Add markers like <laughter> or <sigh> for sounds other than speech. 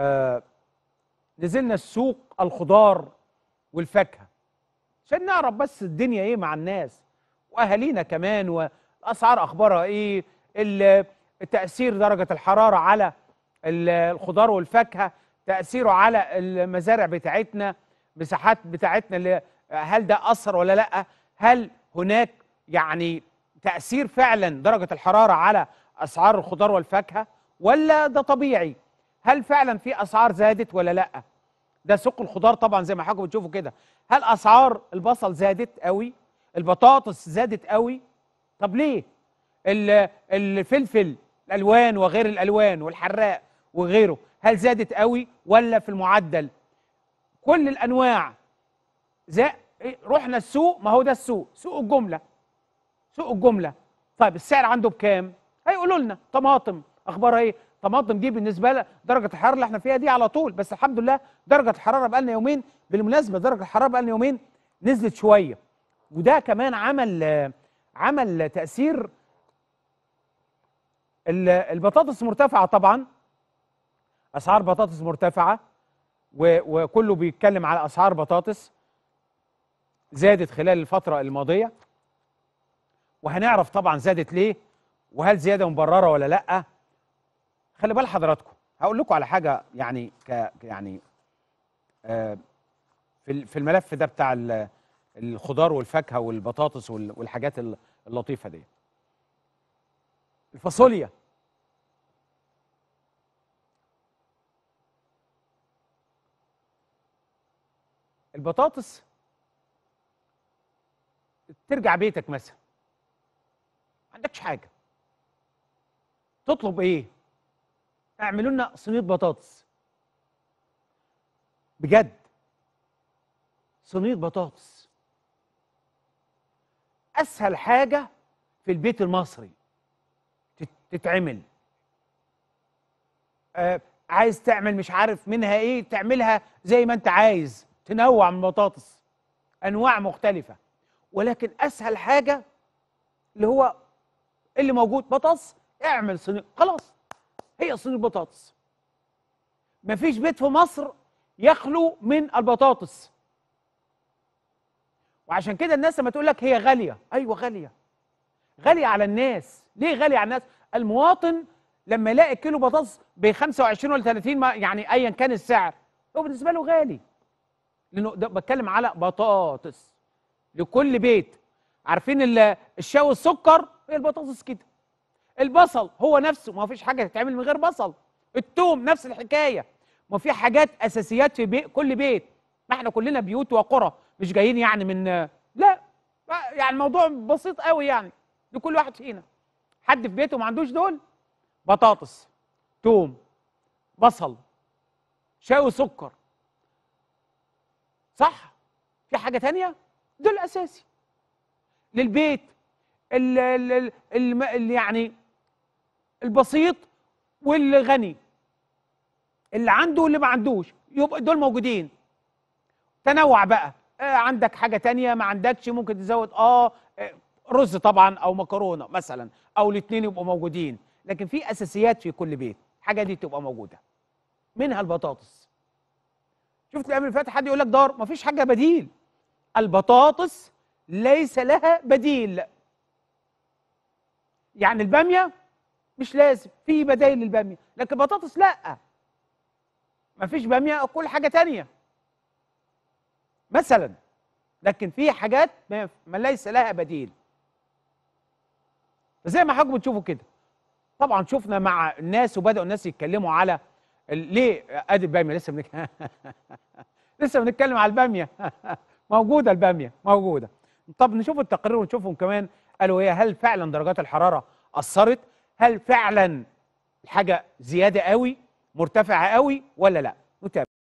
آه نزلنا السوق الخضار والفاكهه عشان نعرف بس الدنيا ايه مع الناس واهالينا كمان والاسعار اخبارها ايه تاثير درجه الحراره على الخضار والفاكهه تاثيره على المزارع بتاعتنا مساحات بتاعتنا اللي هل ده اثر ولا لا هل هناك يعني تاثير فعلا درجه الحراره على اسعار الخضار والفاكهه ولا ده طبيعي هل فعلا في اسعار زادت ولا لا ده سوق الخضار طبعا زي ما حضراتكم بتشوفوا كده هل اسعار البصل زادت قوي البطاطس زادت قوي طب ليه الفلفل الالوان وغير الالوان والحراق وغيره هل زادت قوي ولا في المعدل كل الانواع زي رحنا السوق ما هو ده السوق سوق الجمله سوق الجمله طيب السعر عنده بكام هيقولوا لنا طماطم اخبارها ايه طماطم دي بالنسبه لها درجه الحراره اللي احنا فيها دي على طول بس الحمد لله درجه الحراره بقى لنا يومين بالمناسبه درجه الحراره بقى لنا يومين نزلت شويه وده كمان عمل عمل تاثير البطاطس مرتفعه طبعا اسعار بطاطس مرتفعه وكله بيتكلم على اسعار بطاطس زادت خلال الفتره الماضيه وهنعرف طبعا زادت ليه وهل زياده مبرره ولا لا خلي بال حضراتكم هقول لكم على حاجه يعني ك يعني آه، في في الملف ده بتاع الخضار والفاكهه والبطاطس والحاجات اللطيفه دي الفاصوليا البطاطس ترجع بيتك مثلا ما عندكش حاجه تطلب ايه اعملوا لنا صينيه بطاطس بجد صينيه بطاطس اسهل حاجه في البيت المصري تتعمل آه عايز تعمل مش عارف منها ايه تعملها زي ما انت عايز تنوع من البطاطس انواع مختلفه ولكن اسهل حاجه اللي هو اللي موجود بطاطس اعمل صينيه خلاص هي ايه صينية البطاطس مفيش بيت في مصر يخلو من البطاطس وعشان كده الناس لما تقول لك هي غاليه ايوه غاليه غاليه على الناس ليه غاليه على الناس المواطن لما يلاقي كيلو بطاطس ب 25 ولا 30 ما يعني ايا كان السعر هو بالنسبه له غالي لانه ده بتكلم على بطاطس لكل بيت عارفين الشاوي السكر هي البطاطس كده البصل هو نفسه ما فيش حاجه تتعمل من غير بصل التوم نفس الحكايه ما في حاجات اساسيات في بي كل بيت ما احنا كلنا بيوت وقرى مش جايين يعني من لا يعني الموضوع بسيط قوي يعني لكل واحد فينا حد في بيته ما عندوش دول بطاطس توم بصل شاي وسكر صح في حاجه تانية دول اساسي للبيت ال يعني البسيط والغني اللي عنده واللي ما عندوش يبقى دول موجودين تنوع بقى آه عندك حاجه تانية ما عندكش ممكن تزود اه, آه، رز طبعا او مكرونه مثلا او الاثنين يبقوا موجودين لكن في اساسيات في كل بيت الحاجه دي تبقى موجوده منها البطاطس شفت الايام اللي فاتت حد يقول لك دار مفيش حاجه بديل البطاطس ليس لها بديل يعني الباميه مش لازم في بدايل للباميه لكن بطاطس لا مفيش باميه اكل حاجه تانية مثلا لكن في حاجات ما ليس لها بديل زي ما حضرتك بتشوفوا كده طبعا شفنا مع الناس وبداوا الناس يتكلموا على ليه ادي الباميه لسه بنك... <laughs> لسه بنتكلم على الباميه <laughs> موجوده الباميه موجوده طب نشوف التقرير ونشوفهم كمان قالوا هي إيه؟ هل فعلا درجات الحراره اثرت هل فعلا الحاجه زياده قوي مرتفعه قوي ولا لا نتابع